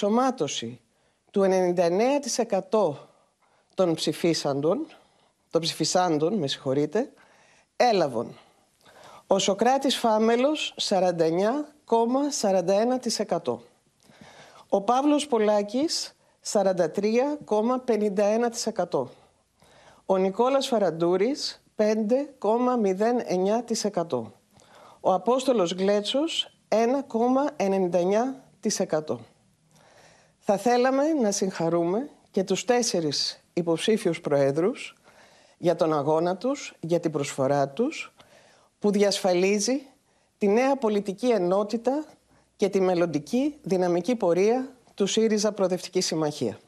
ενσωμάτωση του 99% των ψηφίσαντων, των ψηφισάντων, με συγχωρείτε, έλαβον. Ο Σοκράτης Φάμελος 49,41%. Ο Παύλος Πολάκης 43,51%. Ο Νικόλας Φαραντούρης 5,09%. Ο Απόστολος Γλέτσος 1,99%. Θα θέλαμε να συγχαρούμε και τους τέσσερις υποψήφιους προέδρους για τον αγώνα τους, για την προσφορά τους, που διασφαλίζει τη νέα πολιτική ενότητα και τη μελλοντική δυναμική πορεία του ΣΥΡΙΖΑ Προοδευτική Συμμαχία.